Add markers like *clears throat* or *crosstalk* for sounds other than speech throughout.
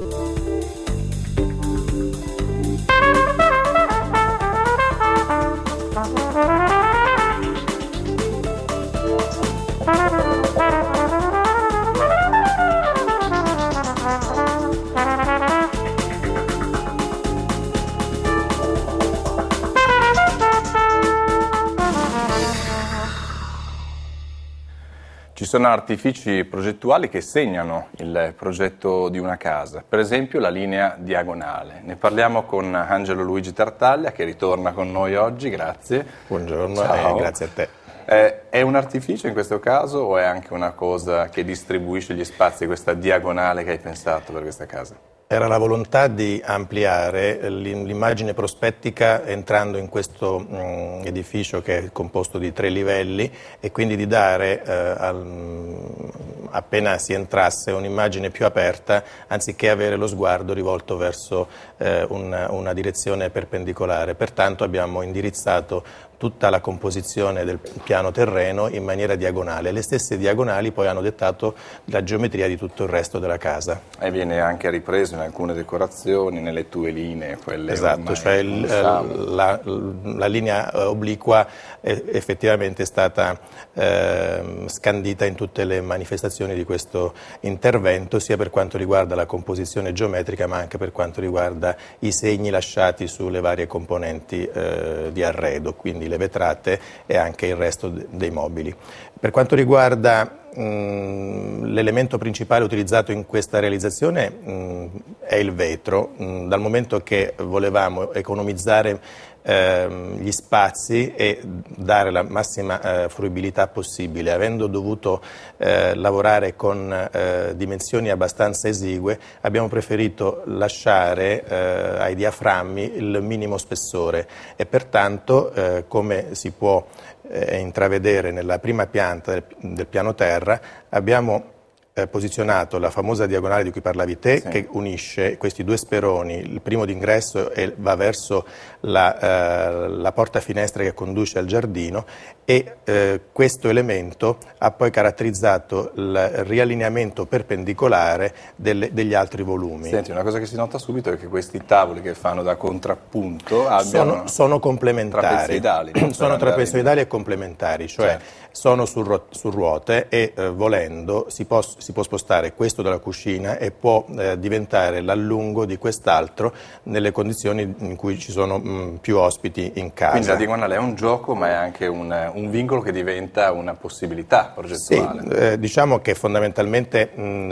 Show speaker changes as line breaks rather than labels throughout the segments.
Thank you. sono artifici progettuali che segnano il progetto di una casa, per esempio la linea diagonale. Ne parliamo con Angelo Luigi Tartaglia che ritorna con noi oggi, grazie. Buongiorno Ciao. e eh, grazie a te. Eh, è un artificio in questo caso o è anche una cosa che distribuisce gli spazi, questa diagonale che hai pensato per questa casa?
era la volontà di ampliare l'immagine prospettica entrando in questo mm, edificio che è composto di tre livelli e quindi di dare, eh, al, appena si entrasse, un'immagine più aperta anziché avere lo sguardo rivolto verso eh, una, una direzione perpendicolare. Pertanto abbiamo indirizzato tutta la composizione del piano terreno in maniera diagonale. Le stesse diagonali
poi hanno dettato la geometria di tutto il resto della casa. E viene anche ripreso in alcune decorazioni, nelle tue linee. esatto, cioè il, eh, la,
la, linea eh, obliqua è effettivamente stata eh, scandita in tutte le manifestazioni di questo intervento, sia per quanto riguarda la composizione geometrica ma anche per quanto riguarda i segni lasciati sulle varie componenti eh, di arredo, quindi le vetrate e anche il resto dei mobili. Per quanto riguarda l'elemento principale utilizzato in questa realizzazione è il vetro, dal momento che volevamo economizzare Ehm, gli spazi e dare la massima eh, fruibilità possibile. Avendo dovuto eh, lavorare con eh, dimensioni abbastanza esigue, abbiamo preferito lasciare eh, ai diaframmi il minimo spessore e pertanto, eh, come si può eh, intravedere nella prima pianta del, del piano terra, abbiamo eh, posizionato la famosa diagonale di cui parlavi te, sì. che unisce questi due speroni, il primo d'ingresso è, va verso la, eh, la, porta finestra che conduce al giardino e eh, questo elemento ha poi caratterizzato il riallineamento perpendicolare delle, degli altri volumi. Senti, una cosa che si nota subito è che questi tavoli che fanno da contrappunto sono, sono, complementari, trapezoidali, *clears throat* sono trapezoidali e complementari, cioè certo sono su, ruote e eh, volendo si può, si può, spostare questo dalla cucina e può eh, diventare l'allungo di quest'altro nelle condizioni in cui ci sono mh, mm, più ospiti in
casa. Quindi la diagonale è un gioco ma è anche un, un vincolo che diventa una possibilità progettuale.
Sì, eh, diciamo che fondamentalmente mh, mm,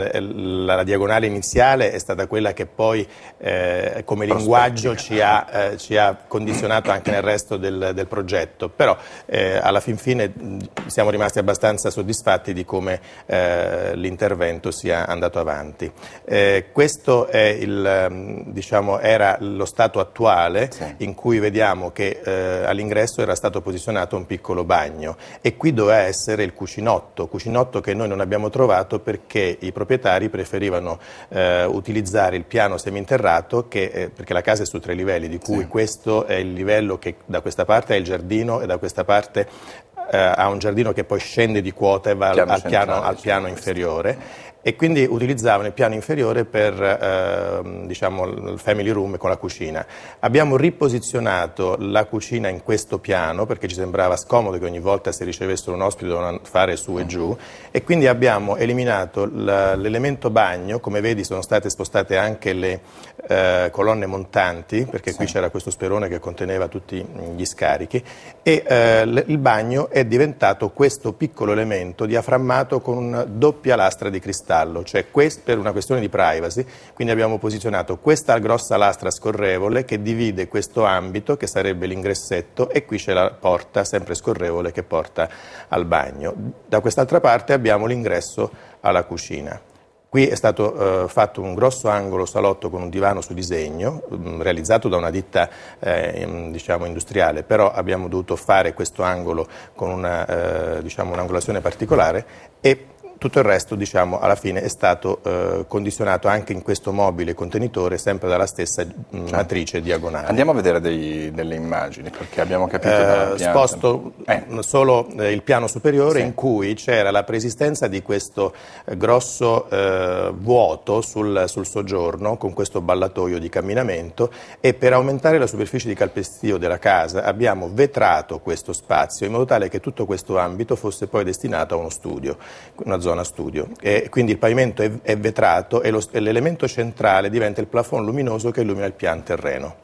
la, la, diagonale iniziale è stata quella che poi eh, come linguaggio ci ha, eh, ci ha, condizionato anche nel resto del, del progetto, però eh, alla fin fine mm, siamo rimasti abbastanza soddisfatti di come eh, l'intervento sia andato avanti. Eh, questo il, mm, diciamo, era lo stato attuale sì. in cui vediamo che eh, all'ingresso era stato posizionato un piccolo bagno e qui doveva essere il cucinotto, cucinotto che noi non abbiamo trovato perché i proprietari preferivano eh, utilizzare il piano seminterrato che, eh, perché la casa è su tre livelli di cui sì. questo è il livello che da questa parte è il giardino e da questa parte eh, ha un giardino che poi scende di quota e va piano al, al, piano, al piano inferiore e quindi utilizzavano il piano inferiore per eh, diciamo, il family room con la cucina. Abbiamo riposizionato la cucina in questo piano perché ci sembrava scomodo che ogni volta se ricevessero un ospite dovevano fare su e giù e quindi abbiamo eliminato l'elemento bagno, come vedi sono state spostate anche le eh, colonne montanti perché sì. qui c'era questo sperone che conteneva tutti gli scarichi e eh, il bagno è diventato questo piccolo elemento diaframmato con una doppia lastra di cristallo cristallo, cioè per una questione di privacy, quindi abbiamo posizionato questa grossa lastra scorrevole che divide questo ambito che sarebbe l'ingressetto e qui c'è la porta sempre scorrevole che porta al bagno. Da quest'altra parte abbiamo l'ingresso alla cucina. Qui è stato eh, fatto un grosso angolo salotto con un divano su disegno, mh, mm, realizzato da una ditta eh, diciamo industriale, però abbiamo dovuto fare questo angolo con una, eh, diciamo, un'angolazione particolare e tutto il resto diciamo, alla fine è stato eh, condizionato anche in questo mobile contenitore sempre dalla stessa mh, mm, matrice diagonale. Andiamo a vedere dei, delle immagini perché
abbiamo capito eh, Sposto
eh. solo eh, il piano superiore sì. in cui c'era la preesistenza di questo eh, grosso eh, vuoto sul, sul, soggiorno con questo ballatoio di camminamento e per aumentare la superficie di calpestio della casa abbiamo vetrato questo spazio in modo tale che tutto questo ambito fosse poi destinato a uno studio, una zona zona studio. E quindi il pavimento è, vetrato e l'elemento centrale diventa il plafond luminoso che illumina il pian terreno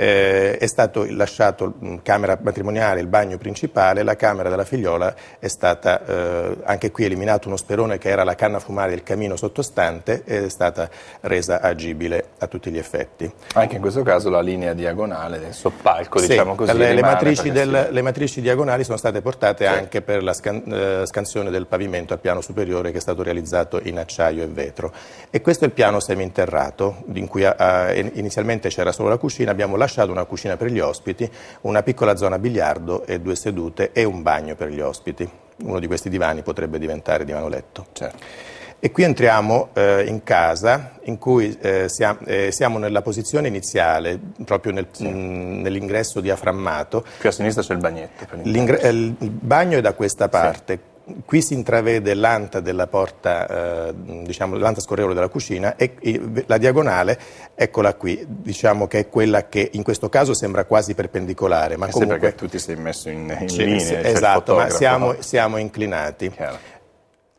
eh, è stato lasciato mm, camera matrimoniale, il bagno principale, la camera della figliola è stata, eh, anche qui eliminato uno sperone che era la canna fumare del camino sottostante ed è stata resa
agibile a tutti gli effetti. Anche in questo caso la linea diagonale del soppalco, sì, diciamo così. Le, le, matrici del,
si... le, matrici diagonali sono state portate sì. anche per la scan, eh, scansione del pavimento a piano superiore che è stato realizzato in acciaio e vetro. E questo è il piano seminterrato, in cui a, ah, a, ah, inizialmente c'era solo la cucina, abbiamo lasciato lasciato una cucina per gli ospiti, una piccola zona biliardo e due sedute e un bagno per gli ospiti. Uno di questi divani potrebbe diventare divano letto. Certo. E qui entriamo eh, in casa in cui eh, siamo, eh, siamo, nella posizione iniziale, proprio nel, sì. Mm, nell'ingresso diaframmato. Qui a sinistra c'è il bagnetto. Il, eh, il bagno è da questa parte. Sì. Qui si intravede l'anta, della porta, eh, diciamo, l'anta scorrevole della cucina e, la diagonale, eccola qui, diciamo che è quella che in questo caso sembra quasi perpendicolare. Ma comunque, perché tu
ti sei messo in, in linea. Esatto, cioè ma siamo,
siamo inclinati. Chiaro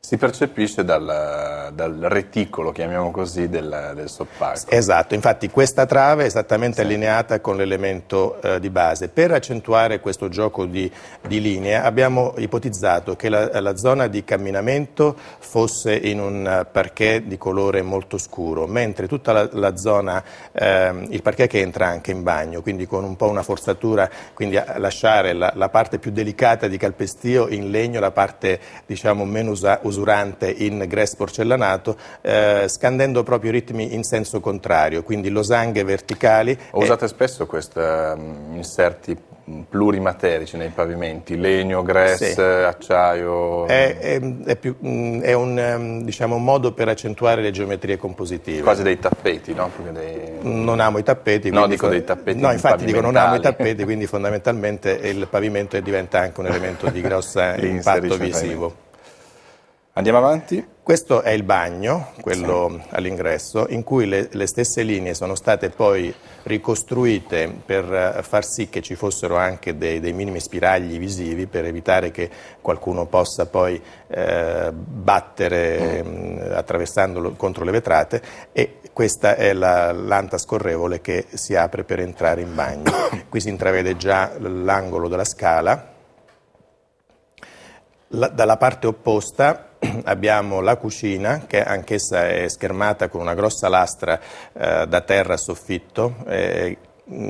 si percepisce dal, dal reticolo, chiamiamo così, del, del sottopacco.
Esatto, infatti questa trave è esattamente sì. Esatto. allineata con l'elemento eh, di base. Per accentuare questo gioco di, di linea abbiamo ipotizzato che la, la, zona di camminamento fosse in un eh, parquet di colore molto scuro, mentre tutta la, la zona, eh, il parquet che entra anche in bagno, quindi con un po' una forzatura, quindi lasciare la, la parte più delicata di calpestio in legno, la parte diciamo meno usata usurante in grass porcellanato, eh, scandendo proprio ritmi in senso contrario, quindi losanghe verticali.
Ho e... Usate spesso questi mm, inserti mm, plurimaterici nei pavimenti, legno, grass, sì. acciaio. È,
è, è, più, mm, è un diciamo, modo per accentuare le geometrie compositive.
Quasi dei tappeti,
no? Dei... Non amo i tappeti. No, dico fa... dei tappeti. No, infatti dico non amo i tappeti, quindi fondamentalmente il pavimento diventa anche un elemento di *laughs* grosso impatto visivo. Andiamo avanti. Questo è il bagno, quello all'ingresso, in cui le, le, stesse linee sono state poi ricostruite per eh, far sì che ci fossero anche dei, dei minimi spiragli visivi per evitare che qualcuno possa poi eh, battere mh, mm. mm, attraversandolo contro le vetrate e questa è la lanta scorrevole che si apre per entrare in bagno. *coughs* Qui si intravede già l'angolo della scala. La, dalla parte opposta *clears throat* abbiamo la cucina che anch'essa è schermata con una grossa lastra eh, da terra a soffitto eh,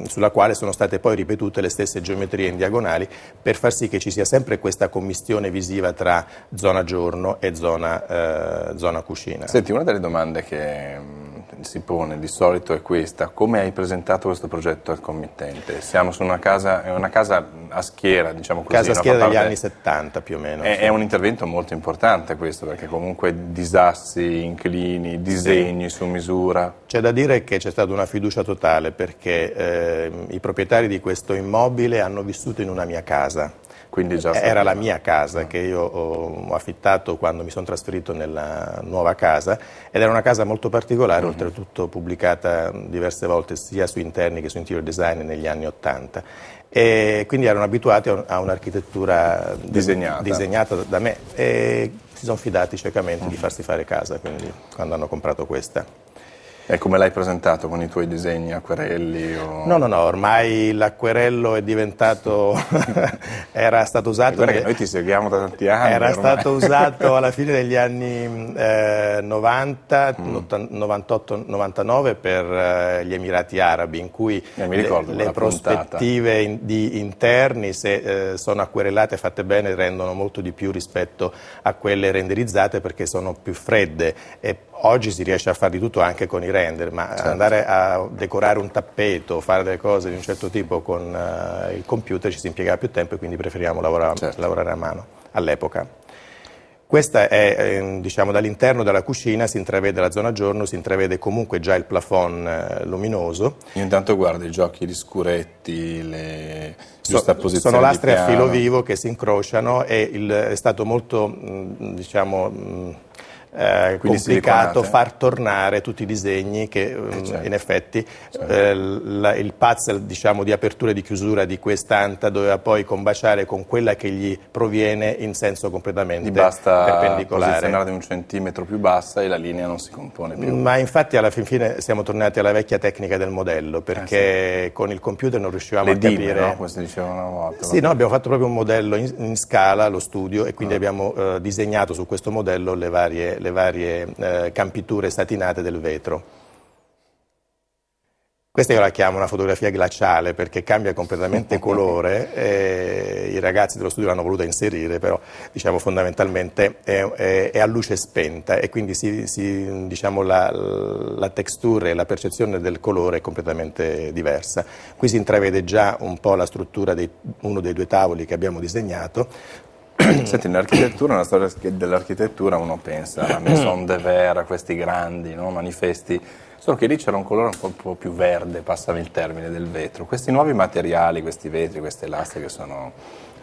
sulla quale sono state poi ripetute le stesse geometrie in diagonali per far sì che ci sia sempre questa commistione visiva tra zona giorno
e zona, eh, zona cucina. Senti, una delle domande che mm, si pone di solito è questa. Come hai presentato questo progetto al committente? Siamo su una casa, una casa a schiera, diciamo così. Casa a schiera degli anni 70 più o meno. È, sì. è, un intervento molto importante questo, perché comunque disassi, inclini, disegni sì. su misura. C'è da
dire che c'è stata una fiducia totale perché eh, i proprietari di questo immobile hanno vissuto in una mia casa era la mia casa ah. che io ho affittato quando mi sono trasferito nella nuova casa ed era una casa molto particolare, mm -hmm. oltretutto pubblicata diverse volte sia su interni che su interior design negli anni Ottanta. E quindi erano abituati a un'architettura disegnata. disegnata. da me e si sono fidati ciecamente mm -hmm. di mm-hmm. farsi fare casa quindi, quando hanno comprato questa. E come l'hai presentato con i tuoi disegni, acquerelli? O... No, no, no, ormai l'acquerello è diventato, *laughs* era stato usato... Guarda che noi ti seguiamo da tanti anni. Era ormai. stato *laughs* usato alla fine degli anni eh, 90, mm. 98-99 per eh, gli Emirati Arabi, in cui eh, ricordo, le, le prospettive in, di interni, se eh, sono acquerellate e fatte bene, rendono molto di più rispetto a quelle renderizzate perché sono più fredde e oggi si riesce a fare di tutto anche con i render rendere, ma certo. andare a decorare un tappeto, fare delle cose di un certo tipo con uh, il computer ci si impiegava più tempo e quindi preferiamo lavorare, certo. lavorare a mano all'epoca. Questa è, eh, diciamo, dall'interno della cucina si intravede la zona giorno, si intravede comunque già il plafond
eh, luminoso. Io intanto guardo i giochi di scuretti, le giusta so, posizione Sono lastre a filo
vivo che si incrociano e il, è stato molto, mh, mm, diciamo... Mh, mm, eh, complicato far tornare tutti i disegni che eh, mm, certo. in effetti certo. eh, la, il puzzle diciamo, di apertura e di chiusura di quest'anta doveva poi combaciare con quella che gli proviene in senso completamente gli basta perpendicolare. posizionare di
un centimetro più bassa e la linea non si compone più. Ma
infatti alla fin fine siamo tornati alla vecchia tecnica del modello perché eh, sì. con il computer non riuscivamo Le a dime, capire... No?
Questo dicevano una volta. Sì, no,
abbiamo fatto proprio un modello in, in scala, lo studio, e quindi ah. abbiamo eh, disegnato su questo modello le varie, le varie eh, campiture statinate del vetro. Questa io la chiamo una fotografia glaciale perché cambia completamente *laughs* colore, eh, i ragazzi dello studio l'hanno voluta inserire, però diciamo, fondamentalmente è, è, è, a luce spenta e quindi si, si, diciamo, la, la, texture e la percezione del colore è completamente diversa. Qui si intravede già un po' la struttura di
uno dei due tavoli che abbiamo disegnato, *clears throat* Senti, nell'architettura, nella storia dell'architettura uno pensa a *clears throat* Maison de Verre, a questi grandi no? manifesti, solo che lì c'era un colore un po' più verde, passami il termine, del vetro. Questi nuovi materiali, questi vetri, queste lastre che sono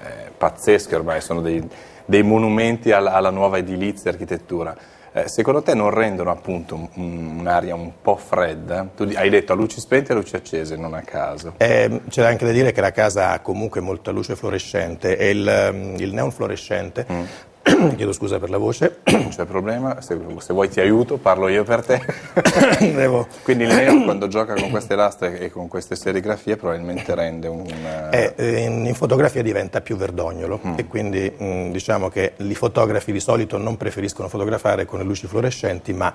eh, pazzesche ormai, sono dei, dei monumenti alla, alla nuova edilizia e architettura. Eh, secondo te non rendono appunto un'aria un po' fredda? Tu hai detto a luci spente e a luci accese, non a caso.
Eh, c'è anche da dire che la casa ha comunque molta luce fluorescente e il, ehm, il neon fluorescente mm. *clears throat*
Chiedo scusa per la voce. *clears throat* Non c'è problema, se, se vuoi ti aiuto, parlo io per te. *clears throat* Devo. Quindi Leo quando gioca con queste lastre e con queste serigrafie probabilmente rende un... Eh,
in, fotografia diventa più verdognolo mm. e quindi mh, mm, diciamo che i fotografi di solito non
preferiscono fotografare con le luci fluorescenti ma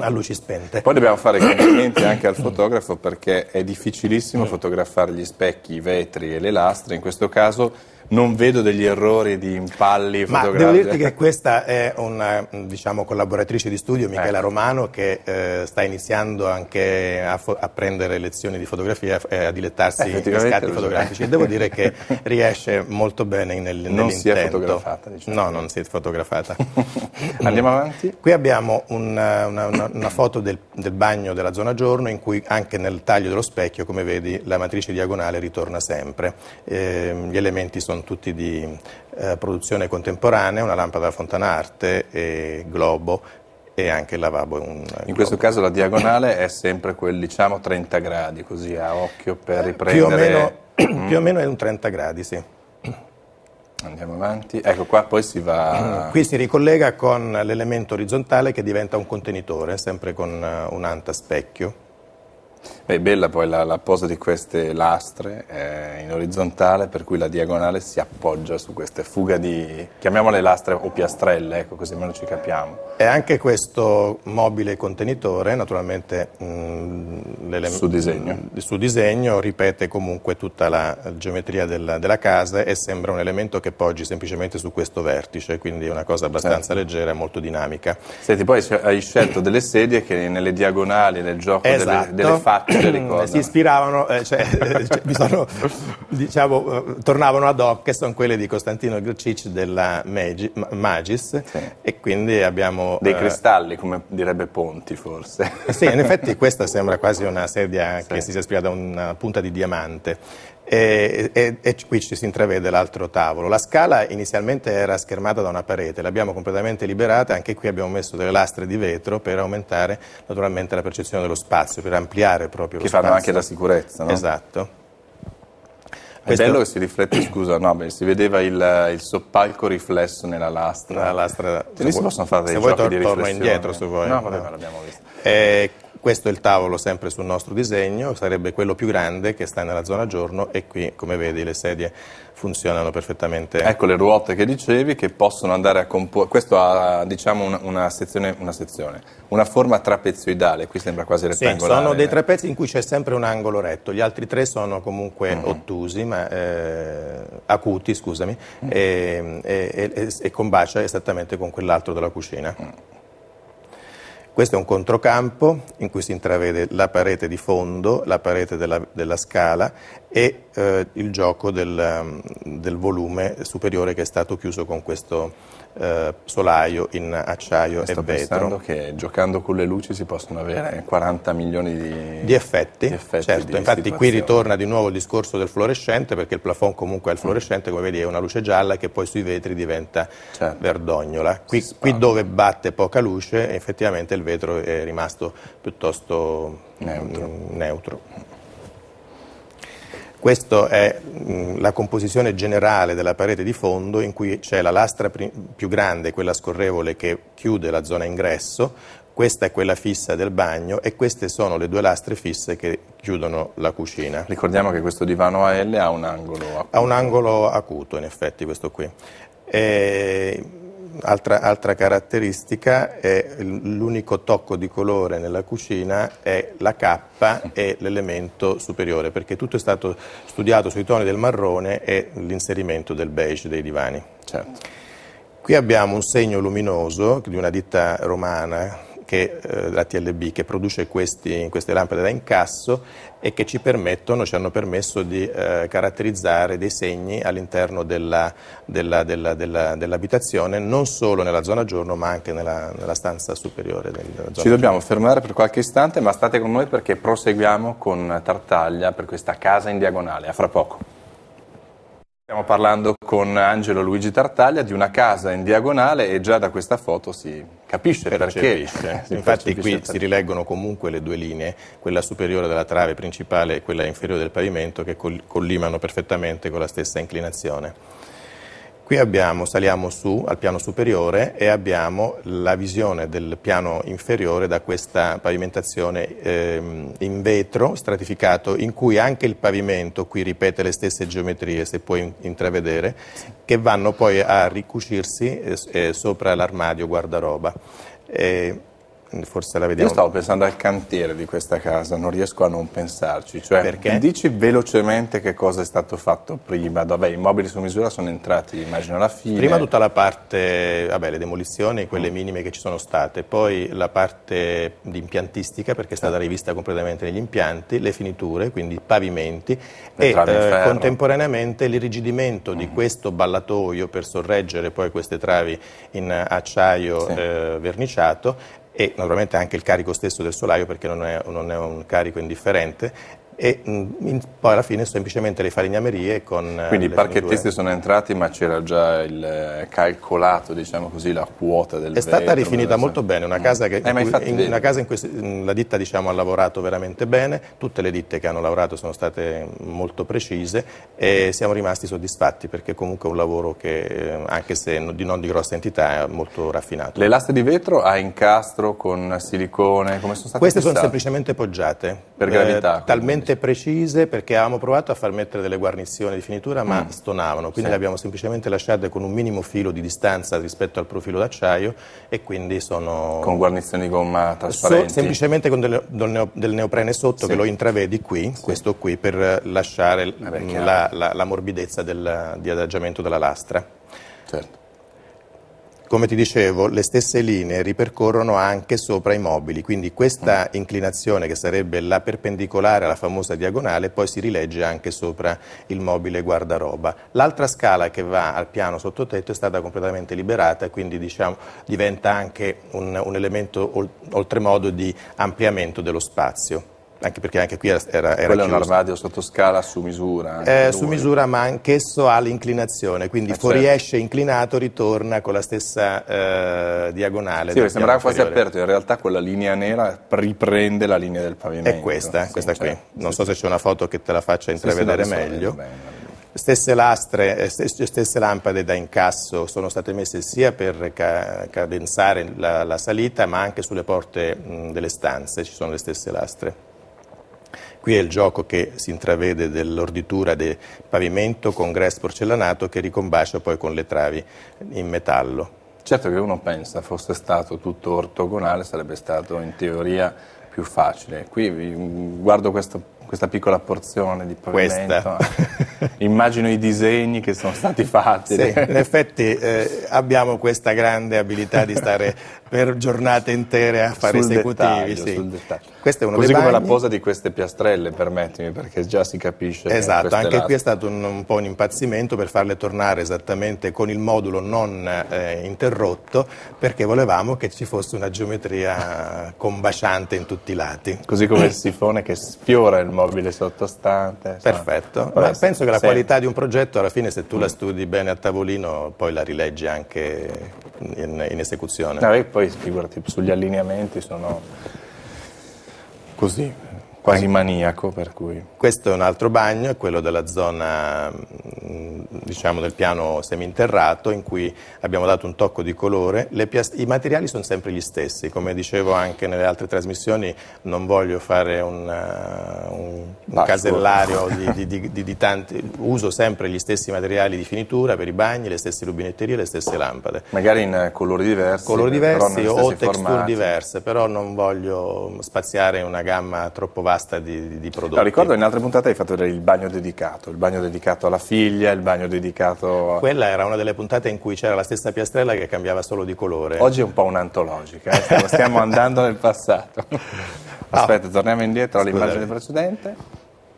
a luci spente. Poi dobbiamo fare complimenti anche al fotografo perché è difficilissimo mm. fotografare gli specchi, i vetri e le lastre, in questo caso non vedo degli errori di impalli fotografici. Ma devo dirti che
questa è una diciamo, collaboratrice di studio, eh. Michela eh. Romano, che eh, sta iniziando anche a, a, prendere lezioni di fotografia e a dilettarsi in scatti fotografici. devo dire che *laughs* riesce molto bene nel, non nell'intento. Non si è fotografata, diciamo. No, non si è fotografata. *laughs* Andiamo avanti. Qui abbiamo una, una, una, una foto del, del bagno della zona giorno in cui anche nel taglio dello specchio, come vedi, la matrice diagonale ritorna sempre. Ehm, gli elementi sono sono tutti di eh, produzione contemporanea, una lampada da fontanarte,
e globo e anche il lavabo. In globo. questo caso la diagonale è sempre quel diciamo 30 gradi, così a occhio per riprendere...
Più o meno, mm. più o meno è un 30 gradi, sì.
Andiamo avanti, ecco qua poi si va... *clears throat*
Qui si ricollega con l'elemento orizzontale che diventa un contenitore, sempre con eh, un'anta specchio.
Beh, bella poi la, la, posa di queste lastre eh, in orizzontale, per cui la diagonale si appoggia su queste fuga di, chiamiamole lastre o piastrelle, ecco, così almeno ci capiamo.
E anche questo mobile contenitore, naturalmente mh, mm, su, disegno. Mh, mm, su disegno ripete comunque tutta la geometria della, della, casa e sembra un elemento che poggi semplicemente su questo vertice, quindi è una cosa abbastanza certo.
leggera e molto dinamica. Senti, poi hai scelto delle sedie che nelle diagonali, nel gioco esatto. delle, delle esatto. facce, eh, si
ispiravano, eh, cioè, *laughs* cioè, sono, diciamo, eh, tornavano ad hoc, che sono quelle di Costantino Grcic della Magis, sì. e quindi abbiamo... Dei cristalli,
come direbbe Ponti forse. Sì, in effetti
questa sembra quasi una sedia *laughs* sì. che si sia ispirata a una punta di diamante e, e, e qui ci si intravede l'altro tavolo. La scala inizialmente era schermata da una parete, l'abbiamo completamente liberata, anche qui abbiamo messo delle lastre di vetro per aumentare naturalmente la percezione dello spazio,
per ampliare proprio che spazio. Che fanno anche la sicurezza, no?
Esatto.
È Questo... bello che si riflette, scusa, no, beh, si vedeva il, il, soppalco riflesso nella lastra. La lastra... Cioè, se, se, vuoi, possono fare dei se giochi vuoi tor- di riflessione. indietro se vuoi. No, vabbè, no. l'abbiamo visto. Eh, questo è il tavolo
sempre sul nostro disegno, sarebbe quello più grande che sta nella zona giorno e qui come vedi le sedie
funzionano perfettamente. Ecco le ruote che dicevi che possono andare a comporre, questo ha diciamo una, una, sezione, una, sezione, una forma trapezoidale, qui sembra quasi rettangolare. Sì, sono dei
trapezi in cui c'è sempre un angolo retto, gli altri tre sono comunque uh-huh. ottusi, ma, eh, acuti scusami, uh-huh. e, e, e, e combacia esattamente con quell'altro della cucina. Uh-huh. Questo è un controcampo in cui si intravede la parete di fondo, la parete della, della scala e eh, il gioco del, ehm, del, volume superiore che è stato chiuso con questo eh, solaio in acciaio Sto e vetro. Sto pensando che giocando con le luci si possono avere 40 milioni di, di effetti, di effetti certo, di infatti qui ritorna di nuovo il discorso del fluorescente perché il plafond comunque è il mm. fluorescente, come vedi è una luce gialla che poi sui vetri diventa certo. verdognola. Qui, qui dove batte poca luce effettivamente il vetro è rimasto piuttosto neutro. neutro. Questa è mh, mm, la composizione generale della parete di fondo in cui c'è la lastra più grande, quella scorrevole che chiude la zona ingresso, questa è quella fissa del bagno e queste sono le due lastre fisse che chiudono la cucina. Ricordiamo che questo divano AL ha un angolo acuto. Ha un angolo acuto in effetti questo qui. E altra, altra, caratteristica è l'unico tocco di colore nella cucina è la cappa e l'elemento superiore, perché tutto è stato studiato sui toni del marrone e l'inserimento del beige dei divani. Certo. Qui abbiamo un segno luminoso di una ditta romana, che, eh, la TLB, che produce questi, queste lampade da incasso e che ci permettono, ci hanno permesso di eh, caratterizzare dei segni all'interno della, della, della, dell'abitazione, non solo nella zona
giorno ma anche nella, nella stanza superiore. Ci dobbiamo giorno. fermare per qualche istante, ma state con noi perché proseguiamo con Tartaglia per questa casa in diagonale. A fra poco. Stiamo parlando con Angelo Luigi Tartaglia di una casa in diagonale e già da questa foto si capisce perché. Eh, perché. Infatti qui si rileggono comunque le due linee,
quella superiore della trave principale e quella inferiore del pavimento che collimano perfettamente con la stessa inclinazione. Qui abbiamo, saliamo su al piano superiore e abbiamo la visione del piano inferiore da questa pavimentazione ehm, in vetro stratificato in cui anche il pavimento qui ripete le stesse geometrie se puoi intravedere che vanno poi a ricucirsi eh, eh sopra l'armadio
guardaroba. Eh, forse la vediamo. Io stavo pensando al cantiere di questa casa, non riesco a non pensarci. Cioè, Perché? dici velocemente che cosa è stato fatto prima. Vabbè, i mobili su misura sono entrati, immagino, alla fine. Prima tutta la parte, vabbè, le demolizioni,
quelle mm. minime che ci sono state, poi la parte di impiantistica, perché è stata ah. rivista completamente negli impianti, le finiture, quindi i pavimenti, le e eh, contemporaneamente l'irrigidimento mm. di questo ballatoio per sorreggere poi queste travi in acciaio sì. eh, verniciato e naturalmente anche il carico stesso del solaio perché non è, non è un carico indifferente e mm, in, poi alla fine semplicemente le falegnamerie con... Eh, quindi i parchettisti
sono entrati ma c'era già il eh, calcolato, diciamo così, la quota del... È vetro, stata rifinita molto bene, una mm. casa, che, eh, in, in una
casa in cui mm, la ditta diciamo, ha lavorato veramente bene, tutte le ditte che hanno lavorato sono state molto precise e siamo rimasti soddisfatti perché comunque è un lavoro che eh, anche se non di grossa entità è molto raffinato. Le lastre di vetro a incastro con silicone, come sono state Queste fissate? sono semplicemente poggiate. Per gravità. Eh, talmente estremamente precise perché avevamo provato a far mettere delle guarnizioni di finitura ma mm. stonavano, quindi sì. le abbiamo semplicemente lasciate con un minimo filo di distanza rispetto al profilo d'acciaio e quindi sono... Con guarnizioni di gomma trasparenti? So, semplicemente con del, del, del neoprene sotto sì. che lo intravedi qui, sì. questo qui, per lasciare Vabbè, eh la, la, la, morbidezza del, di adagiamento della lastra. Certo. Come ti dicevo, le stesse linee ripercorrono anche sopra i mobili, quindi questa inclinazione che sarebbe la perpendicolare alla famosa diagonale poi si rilegge anche sopra il mobile guardaroba. L'altra scala che va al piano sottotetto è stata completamente liberata, quindi diciamo, diventa anche un, un elemento oltremodo di ampliamento dello spazio
anche perché anche qui era, era Quello chiuso. è un armadio sottoscala su misura. Eh, su misura,
ma anch'esso ha l'inclinazione, quindi eh, fuoriesce certo. inclinato, ritorna con la stessa
eh, diagonale. Sì, sembrava quasi aperto, in realtà quella linea nera riprende la linea del pavimento. È questa, sì, questa certo. qui. Non so se c'è una foto che te la faccia intravedere sì, meglio. Stesse
lastre, eh, stesse lampade da incasso sono state messe sia per ca cadenzare la, la, salita ma anche sulle porte mh, delle stanze ci sono le stesse lastre. Qui è il gioco che si intravede dell'orditura del pavimento con
grass porcellanato che ricombacia poi con le travi in metallo. Certo che uno pensa fosse stato tutto ortogonale sarebbe stato in teoria più facile. Qui mm, guardo questo questa piccola porzione di pavimento. *laughs* Immagino i disegni che sono stati fatti. Sì, in
effetti eh, abbiamo questa grande abilità di stare *laughs* per giornate intere a fare sul esecutivi. Dettaglio,
sì. Questo è uno Così come bagni. la posa di queste piastrelle, permettimi, perché già si capisce. Esatto, anche lati. qui è
stato un, un, po' un impazzimento per farle tornare esattamente con il modulo non eh, interrotto, perché volevamo che ci fosse una geometria combaciante in tutti i lati. Così come il *laughs*
sifone che sfiora il modulo l'immobile sottostante. Perfetto. Beh, penso che la sì. qualità
di un progetto alla fine se tu la studi bene a tavolino poi la rileggi anche in, in esecuzione. No, e poi figurati,
sugli allineamenti sono così, quasi maniaco per cui...
Questo è un altro bagno, è quello della zona mm, diciamo del piano seminterrato in cui abbiamo dato un tocco di colore, i materiali sono sempre gli stessi, come dicevo anche nelle altre trasmissioni non voglio fare un un casellario di, di, di, di, tanti, uso sempre gli stessi materiali di finitura per i bagni, le stesse rubinetterie, le stesse lampade.
Magari in eh, colori diversi, colori diversi o texture formati.
diverse, però non voglio spaziare una gamma troppo vasta di,
prodotti. No, ricordo in altre puntate hai fatto il bagno dedicato, il bagno dedicato alla figlia, il bagno dedicato... A... Quella
era una delle puntate in cui c'era la stessa piastrella che cambiava solo di colore. Oggi è un po'
un'antologica, eh, stiamo, stiamo andando nel passato. *laughs* Ah. Aspetta, torniamo indietro all'immagine precedente.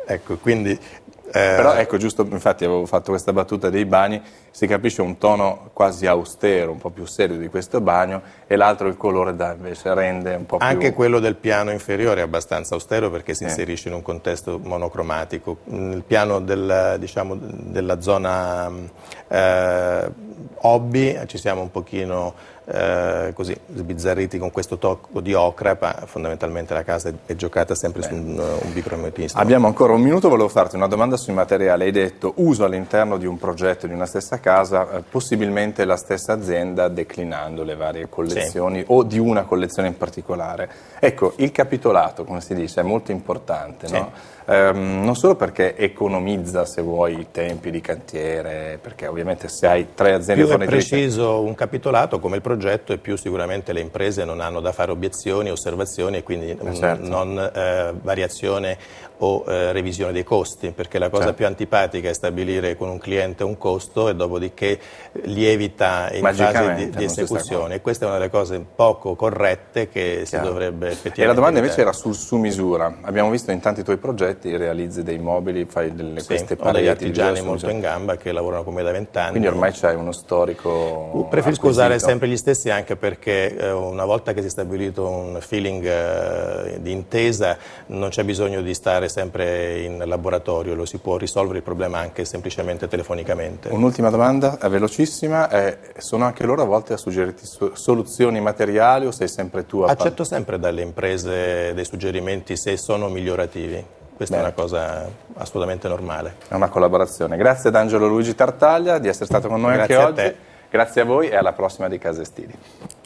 Ecco, quindi, eh... Però ecco, giusto, infatti avevo fatto questa battuta dei bagni, si capisce un tono quasi austero, un po' più serio di questo bagno e l'altro il colore da invece rende un po' Anche più... Anche quello del piano inferiore è abbastanza austero
perché si eh. inserisce in un contesto monocromatico. Il piano del, diciamo, della zona eh, hobby ci siamo un pochino eh, così sbizzarriti con questo tocco di ocra, ma fondamentalmente la casa è, giocata sempre Beh. su
un, un bicromatista. Abbiamo ancora un minuto, volevo farti una domanda sui materiali. Hai detto uso all'interno di un progetto, di una stessa casa casa, eh, possibilmente la stessa azienda declinando le varie collezioni sì. o di una collezione in particolare. Ecco, il capitolato, come si dice, è molto importante, sì. no? ehm, non solo perché economizza, se vuoi, i tempi di cantiere, perché ovviamente se hai tre aziende... Più è
preciso un capitolato come il progetto e più sicuramente le imprese non hanno da fare obiezioni, osservazioni e quindi eh, certo. non eh, variazione o eh, revisione dei costi, perché la cosa certo. più antipatica è stabilire con un cliente un costo e dopo dopodiché lievita in fase di, di esecuzione. Questa è una delle cose poco corrette che Chiaro. si dovrebbe effettivamente... E la domanda invece era
sul su misura. Abbiamo visto in tanti tuoi progetti, realizzi dei mobili, fai delle, sì, queste pareti... Ho artigiani molto in gamba che lavorano con me da vent'anni. Quindi ormai c'è uno storico... Preferisco acquisito. usare sempre gli stessi anche
perché eh, una volta che si è stabilito un feeling eh, di intesa non c'è bisogno di stare sempre in laboratorio, lo si può risolvere il problema anche semplicemente
telefonicamente. Un'ultima domanda domanda è velocissima, è, sono anche loro a volte a suggerirti soluzioni materiali o sei sempre tu a fare? Accetto sempre dalle
imprese dei suggerimenti se sono
migliorativi. Questa Bene. è una cosa assolutamente normale. È una collaborazione. Grazie ad Angelo Luigi Tartaglia di essere stato con noi Grazie anche oggi. Te. Grazie a voi e alla prossima di Casestini.